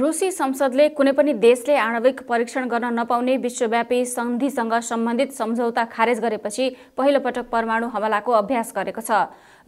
रुसी संसदले कुनै पनि देशले आणविक परीक्षण गर्न नपाउने विश्वव्यापी सन्धिसँग सम्बन्धित सम्झौता खारेज गरेपछि पहिलोपटक परमाणु हमलाको अभ्यास गरेको छ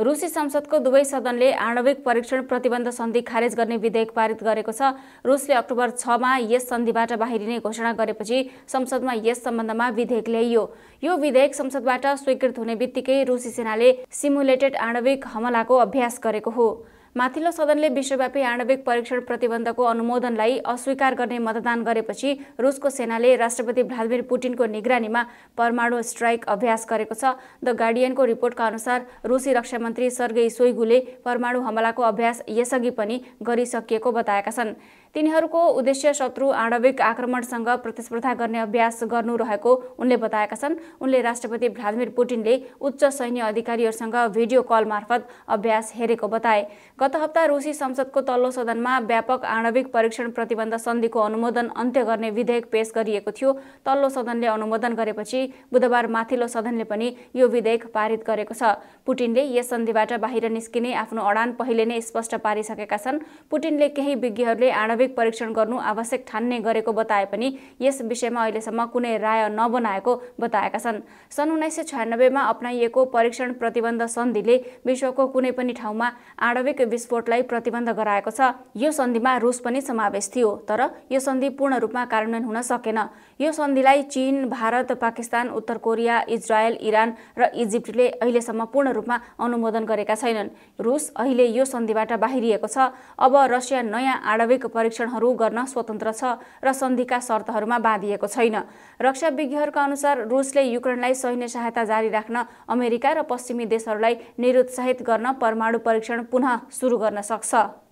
रुसी संसदको दुवै सदनले आणविक परीक्षण प्रतिबन्ध सन्धि खारेज गर्ने विधेयक पारित गरेको छ रुसले अक्टोबर छमा यस सन्धिबाट बाहिरिने घोषणा गरेपछि संसदमा यस सम्बन्धमा विधेयक ल्याइयो यो विधेयक संसदबाट स्वीकृत हुने बित्तिकै रुसी सेनाले सिमुलेटेड आणविक हमलाको अभ्यास गरेको हो माथिल्लो सदनले विश्वव्यापी आणविक परीक्षण प्रतिबन्धको अनुमोदनलाई अस्वीकार गर्ने मतदान गरेपछि रुसको सेनाले राष्ट्रपति भ्लादिमिर पुटिनको निगरानीमा परमाणु स्ट्राइक अभ्यास गरेको छ द गार्डियनको रिपोर्टका अनुसार रुसी रक्षा मन्त्री सर्गेई सोइगुले परमाणु हमलाको अभ्यास यसअघि पनि गरिसकिएको बताएका छन् तिनीहरूको उद्देश्य शत्रु आणविक आक्रमणसँग प्रतिस्पर्धा गर्ने अभ्यास गर्नु रहेको उनले बताएका छन् उनले राष्ट्रपति भ्लादिमिर पुटिनले उच्च सैन्य अधिकारीहरूसँग भिडियो कल मार्फत अभ्यास हेरेको बताए गत हप्ता रुसी संसदको तल्लो सदनमा व्यापक आणविक परीक्षण प्रतिबन्ध सन्धिको अनुमोदन अन्त्य गर्ने विधेयक पेश गरिएको थियो तल्लो सदनले अनुमोदन गरेपछि बुधबार माथिल्लो सदनले पनि यो विधेयक पारित गरेको छ पुटिनले यस सन्धिबाट बाहिर निस्किने आफ्नो अडान पहिले नै स्पष्ट पारिसकेका छन् पुटिनले केही विज्ञहरूले आणविक परीक्षण गर्नु आवश्यक ठान्ने गरेको बताए पनि यस विषयमा अहिलेसम्म कुनै राय नबनाएको बताएका छन् सन् उन्नाइस सय छयानब्बेमा अप्नाइएको परीक्षण प्रतिबन्ध सन्धिले विश्वको कुनै पनि ठाउँमा आणविक विस्फोटलाई प्रतिबन्ध गराएको छ यो सन्धिमा रुस पनि समावेश थियो तर यो सन्धि पूर्ण रूपमा कार्यान्वयन हुन सकेन यो सन्धिलाई चीन भारत पाकिस्तान उत्तर कोरिया इजरायल इरान र इजिप्टले अहिलेसम्म पूर्ण रूपमा अनुमोदन गरेका छैनन् रुस अहिले यो सन्धिबाट बाहिरिएको छ अब रसिया नयाँ आणविक परीक्षण परीक्षणहरू गर्न स्वतन्त्र छ र सन्धिका शर्तहरूमा बाँधिएको छैन रक्षा विज्ञहरूका अनुसार रुसले युक्रेनलाई सैन्य सहायता जारी राख्न अमेरिका र पश्चिमी देशहरूलाई निरुत्साहित गर्न परमाणु परीक्षण पुनः सुरु गर्न सक्छ